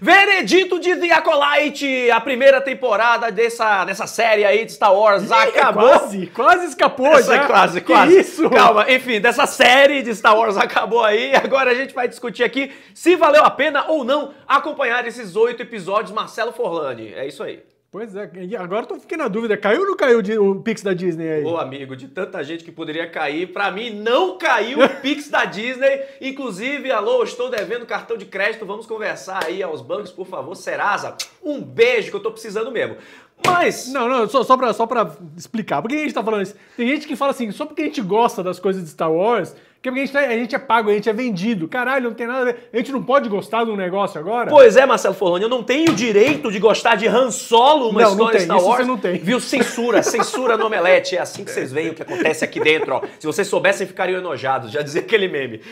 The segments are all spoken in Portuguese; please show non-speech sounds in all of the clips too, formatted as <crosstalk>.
Veredito de The Acolyte, a primeira temporada dessa, dessa série aí de Star Wars Ih, acabou. Quase, quase escapou Essa, já. Quase, é quase. Que isso? Calma, enfim, dessa série de Star Wars acabou aí. Agora a gente vai discutir aqui se valeu a pena ou não acompanhar esses oito episódios Marcelo Forlani. É isso aí. Pois é, agora eu fiquei na dúvida, caiu ou não caiu o Pix da Disney aí? Ô amigo, de tanta gente que poderia cair, para mim não caiu o <laughs> Pix da Disney. Inclusive, alô, estou devendo cartão de crédito, vamos conversar aí aos bancos, por favor. Serasa, um beijo que eu tô precisando mesmo. Mas. Não, não, só, só, pra, só pra explicar. Por que a gente tá falando isso? Tem gente que fala assim, só porque a gente gosta das coisas de Star Wars, porque a gente, tá, a gente é pago, a gente é vendido. Caralho, não tem nada a ver. A gente não pode gostar de um negócio agora? Pois é, Marcelo Forlani, eu não tenho o direito de gostar de Han Solo, uma não, história não tem. Star Wars. Isso você não tem. Viu? Censura, censura no Omelete. É assim que vocês veem o que acontece aqui dentro, ó. Se vocês soubessem, ficariam enojados. Já dizer aquele meme.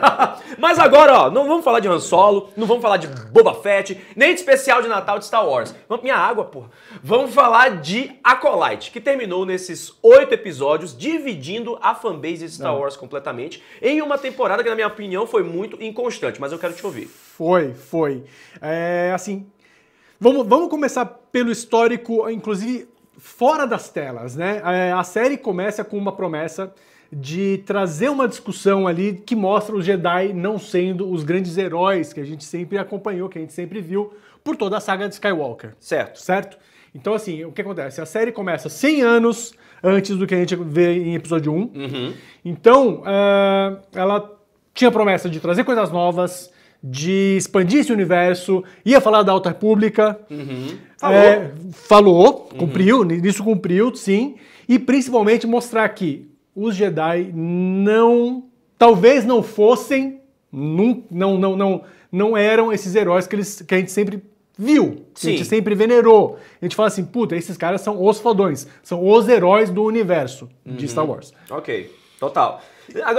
<laughs> Mas agora, ó, não vamos falar de Han Solo, não vamos falar de Boba Fett, nem de especial de Natal de Star Wars. Minha água, porra. Vamos falar de Acolyte, que terminou nesses oito episódios, dividindo a fanbase de Star não. Wars completamente em uma temporada que, na minha opinião, foi muito inconstante, mas eu quero te ouvir. Foi, foi. É, assim, vamos, vamos começar pelo histórico, inclusive fora das telas, né? É, a série começa com uma promessa de trazer uma discussão ali que mostra os Jedi não sendo os grandes heróis que a gente sempre acompanhou, que a gente sempre viu por toda a saga de Skywalker. Certo. Certo? Então, assim, o que acontece? A série começa 100 anos antes do que a gente vê em episódio 1. Uhum. Então, eh, ela tinha promessa de trazer coisas novas, de expandir esse universo, ia falar da Alta República. Uhum. Eh, falou. É, falou, uhum. cumpriu, uhum. nisso cumpriu, sim. E principalmente mostrar que os Jedi não. talvez não fossem, não, não, não, não, não eram esses heróis que, eles, que a gente sempre viu, que a gente sempre venerou. A gente fala assim, puta, esses caras são os fodões, são os heróis do universo uhum. de Star Wars. Ok, total.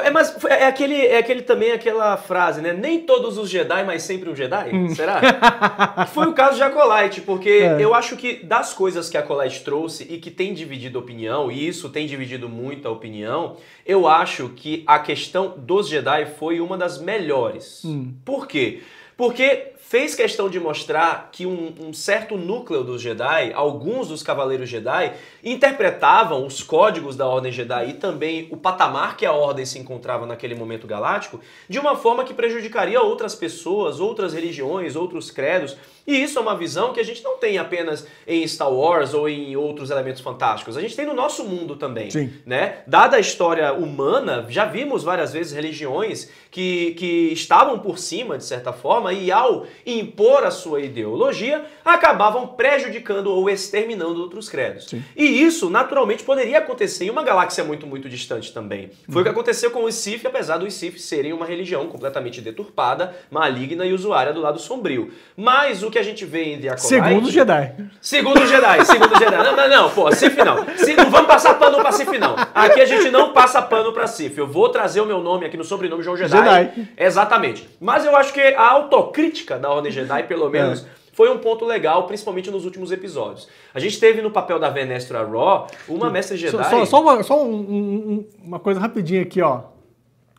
É, mas é, é aquele, é aquele também, aquela frase, né? Nem todos os Jedi, mas sempre um Jedi? Hum. Será? <laughs> Foi o caso de Acolyte, porque é. eu acho que das coisas que Acolyte trouxe e que tem dividido opinião, e isso tem dividido muito a opinião, eu acho que a questão dos Jedi foi uma das melhores. Hum. Por quê? Porque fez questão de mostrar que um, um, certo núcleo dos Jedi, alguns dos Cavaleiros Jedi, interpretavam os códigos da Ordem Jedi e também o patamar que a Ordem se encontrava naquele momento galáctico, de uma forma que prejudicaria outras pessoas, outras religiões, outros credos. E isso é uma visão que a gente não tem apenas em Star Wars ou em outros elementos fantásticos. A gente tem no nosso mundo também, Sim. né? Dada a história humana, já vimos várias vezes religiões que, que estavam por cima, de certa forma, e ao impor a sua ideologia, acabavam prejudicando ou exterminando outros credos. Sim. E isso, naturalmente, poderia acontecer em uma galáxia muito, muito distante também. Foi uhum. o que aconteceu com os Sith, apesar dos Sith serem uma religião completamente deturpada, maligna e usuária do lado sombrio. Mas o que a gente vê em The Acolyte... Segundo o Jedi. Segundo o Jedi, segundo o Jedi. Não, não, não, pô, Sif não. não vamos passar pano pra Sif, não. Aqui a gente não passa pano pra Sif. Eu vou trazer o meu nome aqui no sobrenome João Jedi. Jedi. Exatamente. Mas eu acho que a autocrítica da Ordem Jedi, pelo é. menos. É foi um ponto legal, principalmente nos últimos episódios. A gente teve no papel da Venestra Raw uma mestre Jedi. Só, só, uma, só um, um, uma coisa rapidinha aqui, ó.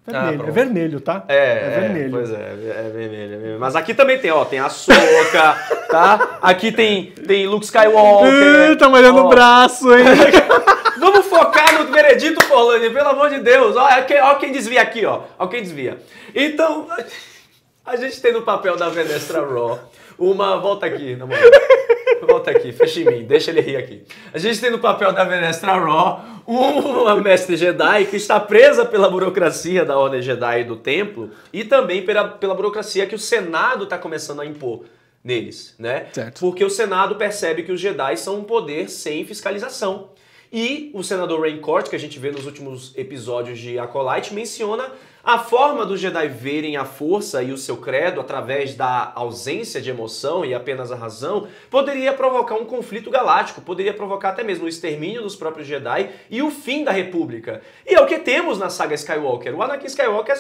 Vermelho, ah, é vermelho, tá? É, é, é vermelho. pois é, é vermelho, é vermelho. Mas aqui também tem, ó, tem a Soca, <laughs> tá? Aqui tem, tem Luke Skywalker. Ih, tá molhando o braço, hein? <laughs> Vamos focar no Benedito Forlani, pelo amor de Deus. Ó, é ó quem desvia aqui, ó. Ó quem desvia. Então. A gente tem no papel da Venestra Raw uma. Volta aqui, na moral. Volta aqui, fecha em mim, deixa ele rir aqui. A gente tem no papel da Venestra Raw uma mestre Jedi que está presa pela burocracia da Ordem Jedi do templo e também pela, pela burocracia que o Senado está começando a impor neles, né? Certo. Porque o Senado percebe que os Jedi são um poder sem fiscalização. E o senador Raincourt, que a gente vê nos últimos episódios de Acolyte, menciona a forma dos Jedi verem a força e o seu credo através da ausência de emoção e apenas a razão poderia provocar um conflito galáctico, poderia provocar até mesmo o extermínio dos próprios Jedi e o fim da República. E é o que temos na saga Skywalker. O Anakin Skywalker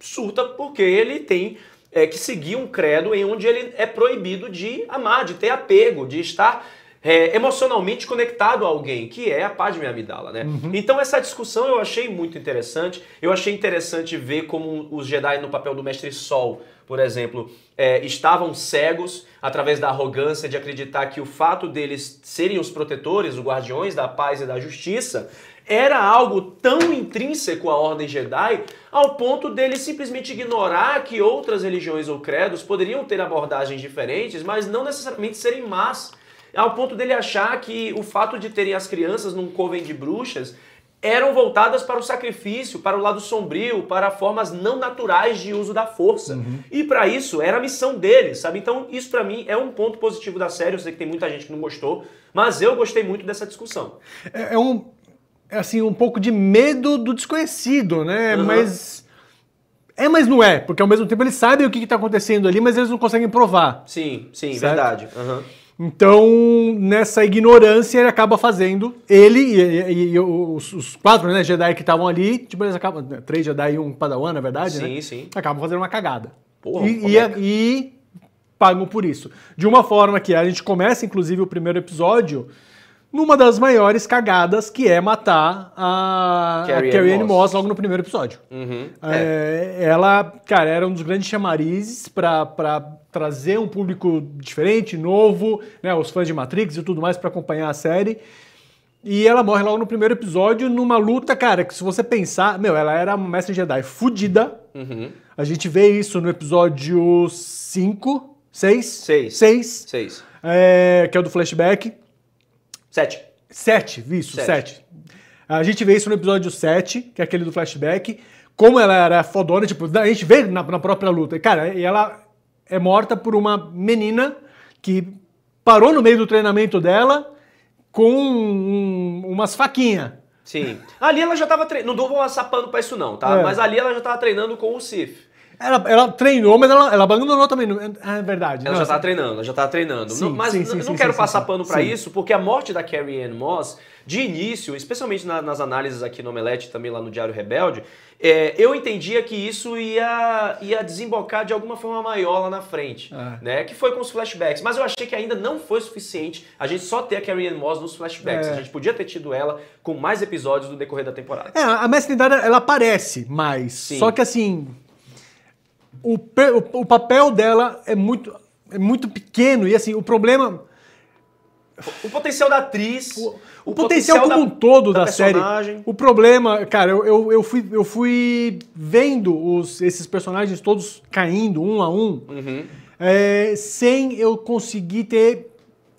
surta porque ele tem é, que seguir um credo em onde ele é proibido de amar, de ter apego, de estar é, emocionalmente conectado a alguém, que é a Padme Amidala, né? Uhum. Então essa discussão eu achei muito interessante. Eu achei interessante ver como os Jedi no papel do Mestre Sol, por exemplo, é, estavam cegos através da arrogância de acreditar que o fato deles serem os protetores, os guardiões da paz e da justiça, era algo tão intrínseco à ordem Jedi ao ponto dele simplesmente ignorar que outras religiões ou credos poderiam ter abordagens diferentes, mas não necessariamente serem más ao ponto dele achar que o fato de terem as crianças num coven de bruxas eram voltadas para o sacrifício, para o lado sombrio, para formas não naturais de uso da força. Uhum. E para isso era a missão deles, sabe? Então isso para mim é um ponto positivo da série. Eu sei que tem muita gente que não gostou, mas eu gostei muito dessa discussão. É, é um é assim um pouco de medo do desconhecido, né? Uhum. Mas é, mas não é, porque ao mesmo tempo eles sabem o que está acontecendo ali, mas eles não conseguem provar. Sim, sim, certo? verdade. Uhum. Então, nessa ignorância, ele acaba fazendo. Ele e, e, e os, os, quatro né, Jedi que estavam ali, tipo, eles acabam. Né, três Jedi e um Padawan, na verdade, sim, né? Sim, Acabam fazendo uma cagada. Porra, e, é? e pagam por isso. De uma forma que a gente começa, inclusive, o primeiro episódio numa das maiores cagadas, que é matar a Carrie, a Moss logo no primeiro episódio. Uhum, é. É, ela, cara, era um dos grandes chamarizes para trazer um público diferente, novo, né, os fãs de Matrix e tudo mais para acompanhar a série. E ela morre logo no primeiro episódio numa luta, cara, que se você pensar, meu, ela era uma mestre Jedi fodida. Uhum. A gente vê isso no episódio 5, 6? 6. 6. Que é o do flashback. 7. 7, isso, 7. A gente vê isso no episódio 7, que é aquele do flashback. Como ela era fodona, tipo, a gente vê na, na própria luta. Cara, e ela é morta por uma menina que parou no meio do treinamento dela com um, umas faquinhas. Sim. Ali ela já estava treinando. Não dou passar sapando pra isso, não, tá? É. Mas ali ela já estava treinando com o Sif. Ela, ela treinou, mas ela, ela abandonou também. É verdade. Ela não, já está treinando, ela já está treinando. Sim, não, mas sim, sim, não, não quero passar pano para isso, porque a morte da Carrie Ann Moss de início, especialmente na, nas análises aqui no Omelete, também lá no Diário Rebelde, é, eu entendia que isso ia, ia desembocar de alguma forma maior lá na frente, ah. né? Que foi com os flashbacks. Mas eu achei que ainda não foi suficiente a gente só ter a Carrie Ann Moss nos flashbacks. É. A gente podia ter tido ela com mais episódios no decorrer da temporada. É, a Messindara, ela aparece mais. Sim. Só que assim, o, o, o papel dela é muito, é muito pequeno. E assim, o problema o potencial da atriz. O, o, o potencial, potencial, como da, um todo da, da série. O problema, cara, eu, eu, eu, fui, eu fui vendo os, esses personagens todos caindo um a um, uhum. é, sem eu conseguir ter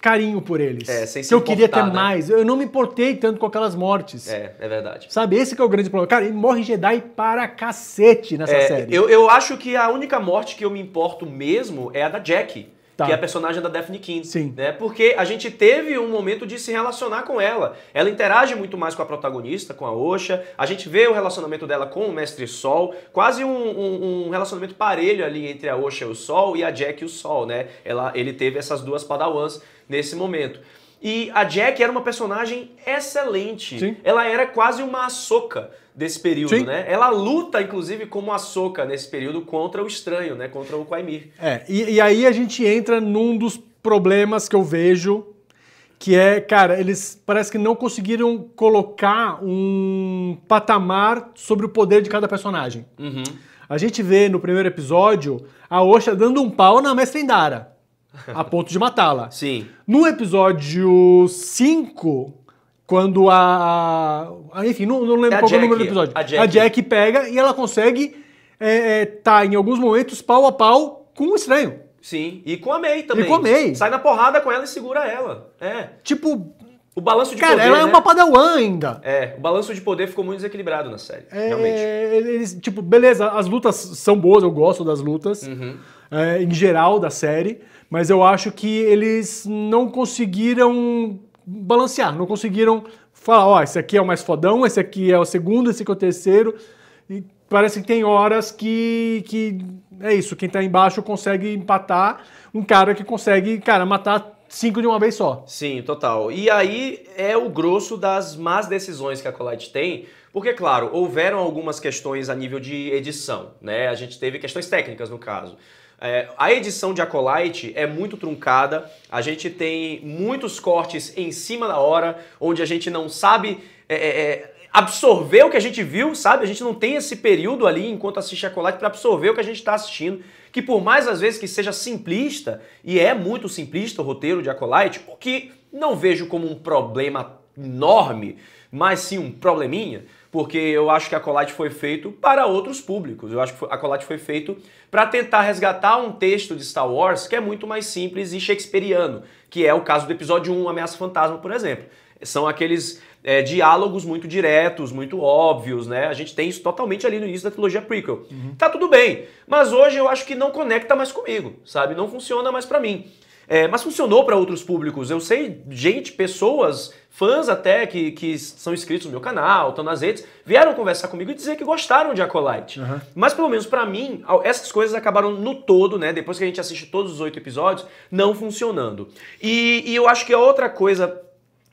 carinho por eles. É, sem se eu importar, queria ter né? mais. Eu não me importei tanto com aquelas mortes. É, é verdade. Sabe, esse é o grande problema. Cara, morre Jedi para cacete nessa é, série. Eu, eu acho que a única morte que eu me importo mesmo é a da Jack. Tá. que é a personagem da Daphne King. Sim. Né? Porque a gente teve um momento de se relacionar com ela. Ela interage muito mais com a protagonista, com a Osha. A gente vê o relacionamento dela com o Mestre Sol. Quase um, um, um relacionamento parelho ali entre a Osha e o Sol e a Jack e o Sol, né? Ela, ele teve essas duas padawans nesse momento. E a Jack era uma personagem excelente. Sim. Ela era quase uma açoca desse período, Sim. né? Ela luta, inclusive, como a soca nesse período contra o estranho, né? Contra o Quaimir. É, e, e aí a gente entra num dos problemas que eu vejo, que é, cara, eles parece que não conseguiram colocar um patamar sobre o poder de cada personagem. Uhum. A gente vê no primeiro episódio a Osha dando um pau na Mestre Indara, a ponto de matá-la. <laughs> Sim. No episódio 5, quando a. a enfim, não, não lembro é qual Jack, é o número do episódio. A Jack, a Jack pega e ela consegue estar é, é, tá, em alguns momentos pau a pau com o estranho. Sim, e com a May também. E com a May. Sai na porrada com ela e segura ela. É. Tipo, o balanço de Cara, poder. Cara, ela é né? é uma padawan ainda. É, o balanço de poder ficou muito desequilibrado na série. É, realmente. Eles, tipo, beleza, as lutas são boas, eu gosto das lutas, uhum. é, em geral, da série, mas eu acho que eles não conseguiram balancear, não conseguiram falar, ó, esse aqui é o mais fodão, esse aqui é o segundo, esse aqui é o terceiro. E parece que tem horas que, que é isso, quem tá embaixo consegue empatar um cara que consegue, cara, matar cinco de uma vez só. Sim, total. E aí é o grosso das más decisões que a Colette tem, porque, claro, houveram algumas questões a nível de edição, né? A gente teve questões técnicas no caso. É, a edição de Acolyte é muito truncada, a gente tem muitos cortes em cima da hora, onde a gente não sabe é, é, é absorver o que a gente viu, sabe? A gente não tem esse período ali enquanto assiste Acolyte para absorver o que a gente está assistindo. Que por mais às vezes que seja simplista, e é muito simplista o roteiro de Acolyte, o que não vejo como um problema enorme, mas sim um probleminha porque eu acho que a Colate foi feito para outros públicos. Eu acho que a Colate foi feito para tentar resgatar um texto de Star Wars que é muito mais simples e shakespeariano, que é o caso do episódio 1, Ameaça Fantasma, por exemplo. São aqueles é, diálogos muito diretos, muito óbvios, né? A gente tem isso totalmente ali no início da trilogia prequel. Uhum. Tá tudo bem, mas hoje eu acho que não conecta mais comigo, sabe? Não funciona mais para mim. É, mas funcionou para outros públicos. Eu sei gente, pessoas, fãs até que, que são inscritos no meu canal, estão nas redes, vieram conversar comigo e dizer que gostaram de Acolyte. Uhum. Mas pelo menos para mim, essas coisas acabaram no todo, né? Depois que a gente assiste todos os oito episódios, não funcionando. E, e eu acho que a outra coisa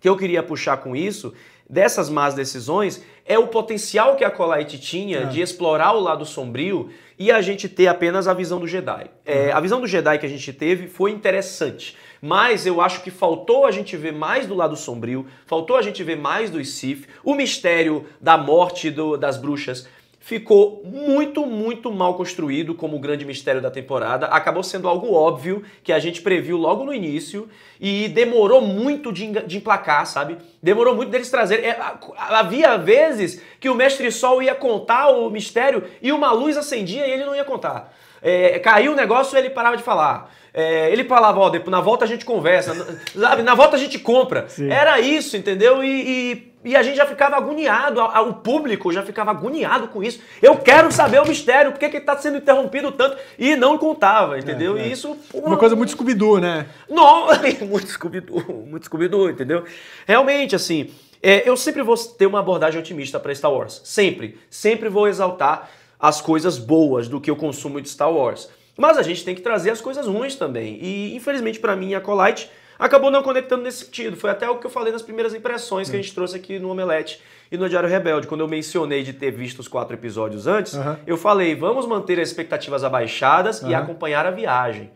que eu queria puxar com isso dessas más decisões é o potencial que a Colite tinha ah. de explorar o lado sombrio e a gente ter apenas a visão do Jedi. É, uhum. a visão do Jedi que a gente teve foi interessante, mas eu acho que faltou a gente ver mais do lado sombrio, faltou a gente ver mais do Sith, o mistério da morte do, das bruxas ficou muito, muito mal construído como o grande mistério da temporada. Acabou sendo algo óbvio que a gente previu logo no início e demorou muito de, de emplacar, sabe? Demorou muito deles trazer. É, havia vezes que o Mestre Sol ia contar o mistério e uma luz acendia e ele não ia contar. É, caiu o negócio ele parava de falar. É, ele falava, ó, na volta a gente conversa, sabe? Na volta a gente compra. Sim. Era isso, entendeu? e, e e a gente já ficava agoniado, o público já ficava agoniado com isso. Eu quero saber o mistério, por que está sendo interrompido tanto? E não contava, entendeu? É, é. E isso. Uma, uma coisa muito scooby né? Não, <laughs> muito scooby muito scooby entendeu? Realmente, assim, é, eu sempre vou ter uma abordagem otimista para Star Wars. Sempre. Sempre vou exaltar as coisas boas do que eu consumo de Star Wars. Mas a gente tem que trazer as coisas ruins também. E, infelizmente, para mim, a Colite acabou não conectando nesse sentido. Foi até o que eu falei nas primeiras impressões que a hum. gente trouxe aqui no Omelete e no Diário Rebelde. Quando eu mencionei de ter visto os quatro episódios antes, uhum. eu falei, vamos manter as expectativas abaixadas uhum. e acompanhar a viagem.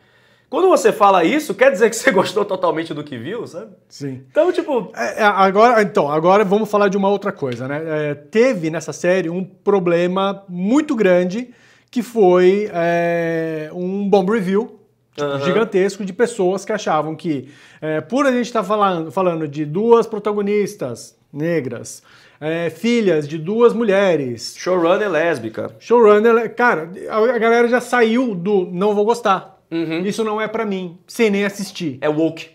Quando você fala isso, quer dizer que você <laughs> gostou totalmente do que viu, sabe? Sim. Então, tipo. É, é, agora, então, agora vamos falar de uma outra coisa, né? É, teve nessa série um problema muito grande que foi é, um bom review tipo, uhum. gigantesco de pessoas que achavam que, é, por a gente estar tá falando, falando de duas protagonistas negras, é, filhas de duas mulheres. Showrunner lésbica. Showrunner, cara, a galera já saiu do não vou gostar. Uhum. Isso não é para mim, sem nem assistir. É woke.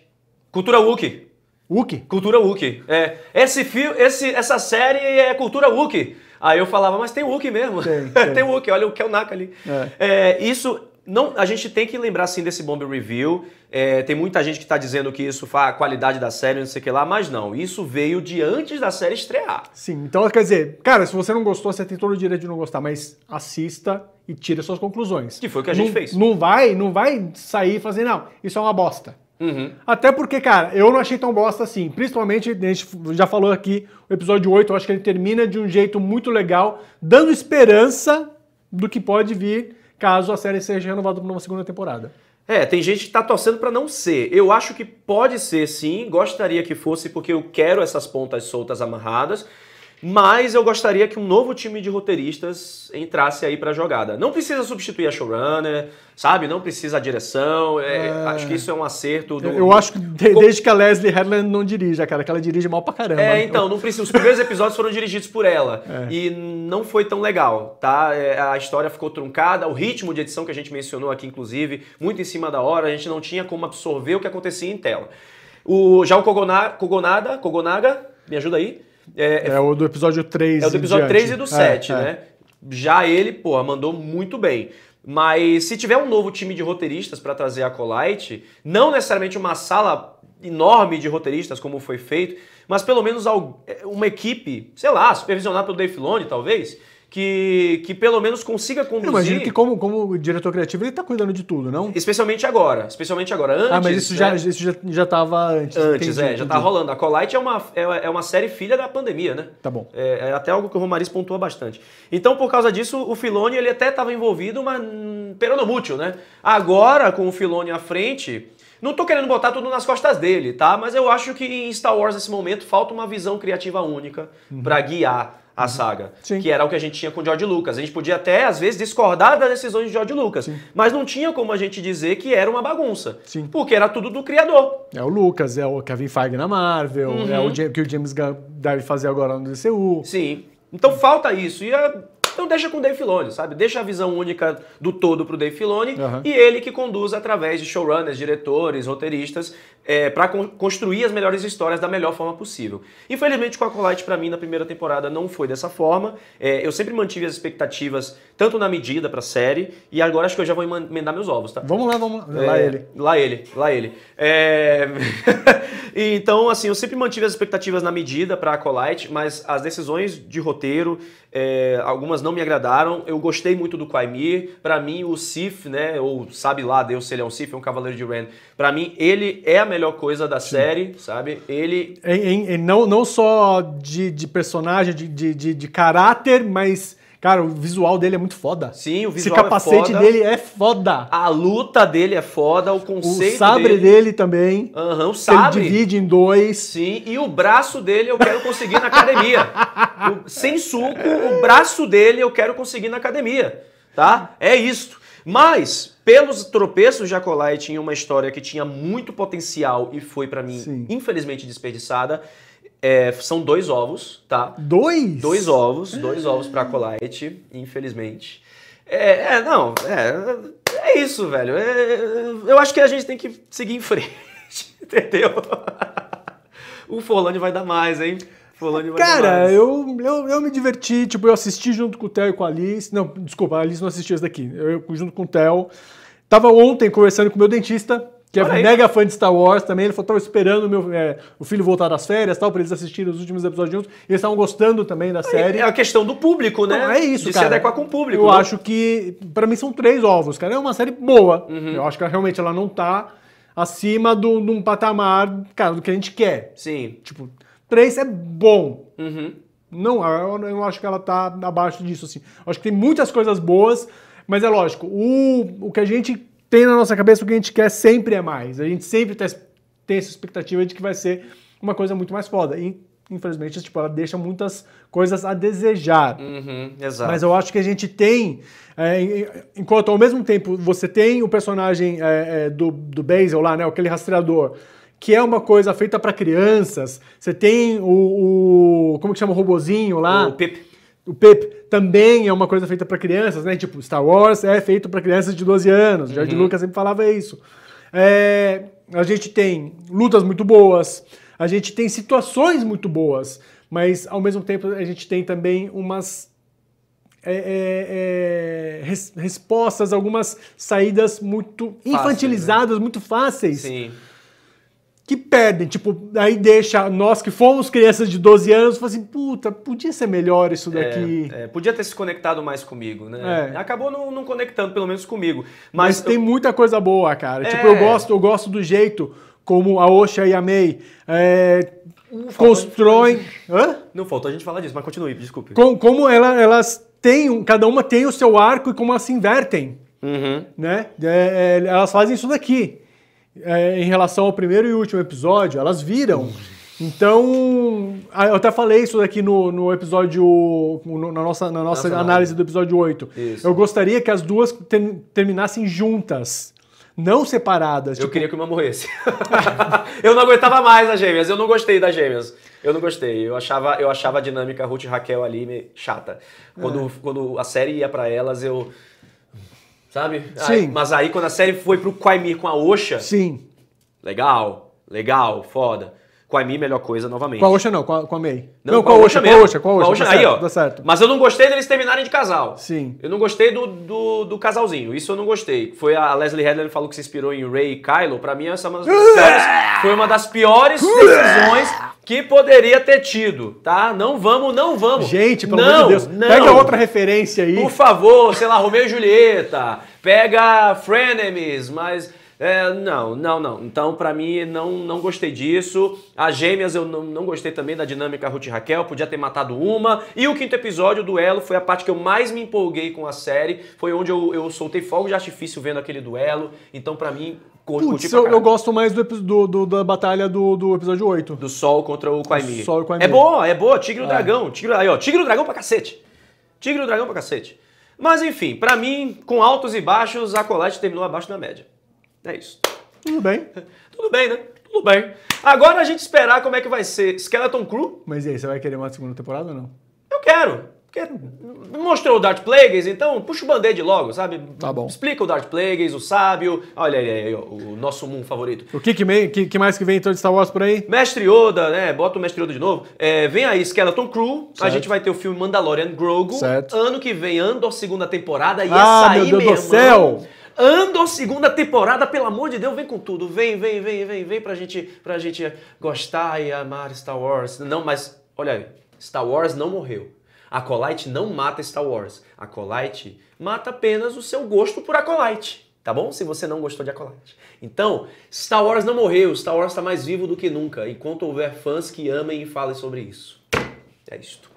Cultura woke. Woke? Cultura woke. É, esse filme, esse, essa série é cultura woke. Aí eu falava, mas tem Wookie mesmo. Tem, <laughs> tem. tem Wookie, olha o Kel ali. É. É, isso não, a gente tem que lembrar sim desse bomb review. É, tem muita gente que está dizendo que isso faz a qualidade da série, não sei o que lá, mas não. Isso veio de antes da série estrear. Sim, então quer dizer, cara, se você não gostou, você tem todo o direito de não gostar, mas assista e tire suas conclusões. Que foi o que a gente não, fez. Não vai, não vai sair e fazer, não, isso é uma bosta. Uhum. Até porque, cara, eu não achei tão bosta assim. Principalmente, a gente já falou aqui, o episódio 8, eu acho que ele termina de um jeito muito legal, dando esperança do que pode vir caso a série seja renovada para uma segunda temporada. É, tem gente que está torcendo para não ser. Eu acho que pode ser sim, gostaria que fosse porque eu quero essas pontas soltas amarradas. Mas eu gostaria que um novo time de roteiristas entrasse aí pra jogada. Não precisa substituir a showrunner, sabe? Não precisa a direção. É, é... Acho que isso é um acerto do. Eu, acho que de, desde que a Leslie Headland não dirija, cara, que ela dirige mal pra caramba. É, então, não precisa. Os primeiros episódios foram dirigidos por ela. É. E não foi tão legal, tá? É, a história ficou truncada, o ritmo de edição que a gente mencionou aqui, inclusive, muito em cima da hora, a gente não tinha como absorver o que acontecia em tela. O, já o Kogonada, Kogonaga, me ajuda aí é, é, é, o do episódio 3. É o do episódio diante. 3 e do 7, é, é, né? Já ele, pô mandou muito bem. Mas se tiver um novo time de roteiristas para trazer a Colite, não necessariamente uma sala enorme de roteiristas como foi feito, mas pelo menos é, uma equipe, sei lá, supervisionada pelo Dave Filoni, talvez, que, que pelo menos consiga conduzir. Eu imagino que como, como diretor criativo ele está cuidando de tudo, não? Especialmente agora, especialmente agora. Antes, ah, mas isso né? já já já estava antes. Antes, entendi, é, entendi. já estava rolando. A Colite é uma é, é, uma série filha da pandemia, né? Tá bom. É, é até algo que o Romariz pontua bastante. Então por causa disso o Filoni ele até estava envolvido, mas hum, peronomútil, né? Agora com o Filoni à frente não tô querendo botar tudo nas costas dele, tá? Mas eu acho que em Star Wars nesse momento falta uma visão criativa única uhum. para guiar a uhum. saga. Sim. Que era o que a gente tinha com o George Lucas. A gente podia até, às vezes, discordar das decisões de George Lucas. Sim. Mas não tinha como a gente dizer que era uma bagunça. Sim. Porque era tudo do criador. É o Lucas, é o Kevin Feige na Marvel, uhum. é o uhum. que o James Gunn deve fazer agora no DCU. Sim. Então falta isso. E a então deixa com o Dave Filoni, sabe? Deixa a visão única do todo pro Dave Filoni uhum. e ele que conduz através de showrunners, diretores, roteiristas, é, para con construir as melhores histórias da melhor forma possível. Infelizmente, com a Colite, para mim, na primeira temporada não foi dessa forma. É, eu sempre mantive as expectativas tanto na medida para a série, e agora acho que eu já vou emendar meus ovos, tá? Vamos lá, vamos lá. É, lá ele. Lá ele, lá ele. É... <laughs> então, assim, eu sempre mantive as expectativas na medida para a Colite, mas as decisões de roteiro, é, algumas não me agradaram. Eu gostei muito do Quaimir. Para mim, o Sif, né, ou sabe lá Deus se ele é um Sif, é um Cavaleiro de Ren. Para mim, ele é a melhor coisa da série, sabe? Ele... Em, em, em, não, não só de, de personagem, de, de, de, de caráter, mas Cara, o visual dele é muito foda. Sim, o visual Esse é capacete é foda. dele é foda. A luta dele é foda, o conceito dele. O sabre dele, dele também. Aham, uhum, o sabre. Ele divide em dois. Sim, e o braço dele eu quero conseguir na academia. o, sem suco, o braço dele eu quero conseguir na academia, tá? É isto. Mas, pelos tropeços, Jacolai tinha uma história que tinha muito potencial e foi, para mim, Sim. infelizmente desperdiçada. É, são dois ovos, tá? Dois? Dois ovos, dois ovos pra colite, infelizmente. É, é não, é, é, isso, velho. É, eu acho que a gente tem que seguir em frente, <laughs> entendeu? o Forlani vai dar mais, hein? vai Cara, dar mais. Eu, eu, eu me diverti, tipo, eu assisti junto com o Theo e com a Alice. Não, desculpa, a Alice não assistiu essa daqui. Eu, junto com o Theo. Tava ontem conversando com o meu dentista, que é Olha é aí. mega fã de Star Wars também. Ele falou: estava esperando o meu é, o filho voltar das férias tal, para eles assistirem os últimos episódios juntos. Eles estavam gostando também da série. É a questão do público, né? Não, é isso, de cara. se adequar com o público. Eu não? Né? acho que, para mim, são três ovos, cara. É uma série boa. Uhum. Eu acho que realmente ela não tá acima de um patamar, cara, do que a gente quer. Sim. Tipo, três é bom. Uhum. Não, eu não acho que ela tá abaixo disso, assim. Eu acho que tem muitas coisas boas, mas é lógico, o, o que a gente tem na nossa cabeça o que a gente quer sempre é mais. A gente sempre tá tem essa expectativa de que vai ser uma coisa muito mais foda. E, infelizmente, tipo, ela deixa muitas coisas a desejar. Uhum, Mas eu acho que a gente tem, é, enquanto ao mesmo tempo você tem o personagem é, é, do, do Basil lá, né, aquele rastreador, que é uma coisa feita para crianças, você tem o, o, como que chama, o robozinho lá. O Pip. O Pepe também é uma coisa feita para crianças, né? Tipo, Star Wars é feito para crianças de 12 anos. O George uhum. Lucas sempre falava isso. É, a gente tem lutas muito boas, a gente tem situações muito boas, mas ao mesmo tempo a gente tem também umas é, é, é res, respostas, algumas saídas muito né? infantilizadas, né? muito fáceis. Sim que perdem. Tipo, aí deixa nós que fomos crianças de 12 anos, assim, puta, podia ser melhor isso é, daqui. É, é, podia ter se conectado mais comigo, né? É. Acabou não, não, conectando, pelo menos comigo. Mas, Mas tem eu... muita coisa boa, cara. Tipo, eu é. gosto, eu gosto do jeito como a Osha e a May é, não constroem. Hã? Não faltou a gente falar disso, mas continue, desculpe. Com, como ela, elas têm, cada uma tem o seu arco e como elas se invertem. Uhum. Né? elas fazem isso daqui é, em relação ao primeiro e último episódio, elas viram. Então, eu até falei isso aqui no, no episódio. na nossa, na nossa análise do episódio 8. Isso. Eu gostaria que as duas ter, terminassem juntas. Não separadas. Eu tipo... queria que uma morresse. <laughs> eu não aguentava mais as gêmeas. Eu não gostei das gêmeas. Eu não gostei. Eu achava, eu achava a dinâmica Ruth e Raquel ali meio chata. Quando, é. quando a série ia para elas, eu sabe? Sim. Aí, mas aí quando a série foi pro Quaimir com a Osha. Sim. Legal, legal, foda. Com a Mi, melhor coisa novamente. Com a Oxa não, com a, com a May. Não, não com, a Oxa, mesmo. Com a Oxa, com a tá Oxa. Aí, certo, ó. Dá tá certo. Mas eu não gostei deles terminarem de casal. Sim. Eu não gostei do, do, do casalzinho. Isso eu não gostei. Foi a Leslie que falou que se inspirou em Ray e Kylo. Pra mim, essa é uma piores, <laughs> foi uma das piores <laughs> decisões que poderia ter tido, tá? Não vamos, não vamos. Gente, pelo não, amor de Deus, não. pega outra referência aí. Por favor, sei lá, Romeu e Julieta, pega Frenemies, mas é, não, não, não. Então, para mim, não, não gostei disso. As gêmeas eu não, não gostei também da dinâmica Ruth e Raquel, podia ter matado uma. E o quinto episódio, o duelo, foi a parte que eu mais me empolguei com a série. Foi onde eu, eu soltei fogo de artifício vendo aquele duelo. Então, para mim, Putz, eu, eu, gosto mais do, do, do da batalha do, do, episódio 8. Do Sol contra o Quaimi. Sol Quaimi. É boa, é boa. Tigre e o é. Dragão. Tigre, aí, ó. Tigre e o Dragão pra cacete. Tigre e o Dragão pra cacete. Mas enfim, para mim, com altos e baixos, a Colette terminou abaixo da média. É isso. Tudo bem. Tudo bem, né? Tudo bem. Agora a gente esperar como é que vai ser Skeleton Crew. Mas e aí, você vai querer uma segunda temporada ou não? Eu quero. Porque mostrou o Darth Plagueis, então puxa o band-aid logo, sabe? Tá bom. Explica o Darth Plagueis, o sábio. Olha aí, o nosso mundo favorito. O que, que, vem? que, que, mais que vem então de Star Wars por aí? Mestre Yoda, né? Bota o Mestre Yoda de novo. É, vem aí Skeleton Crew. Certo. A gente vai ter o filme Mandalorian Grogu. Certo. Ano que vem, Andor, segunda temporada. E ah, sair, meu Deus do céu! Andor, segunda temporada, pelo amor de Deus, vem com tudo. Vem, vem, vem, vem, vem pra gente, pra gente gostar e amar Star Wars. Não, mas olha aí, Star Wars não morreu. Acolyte não mata Star Wars. Acolyte mata apenas o seu gosto por Acolyte. Tá bom? Se você não gostou de Acolyte. Então, Star Wars não morreu, Star Wars está mais vivo do que nunca, enquanto houver fãs que amem e falem sobre isso. É isto.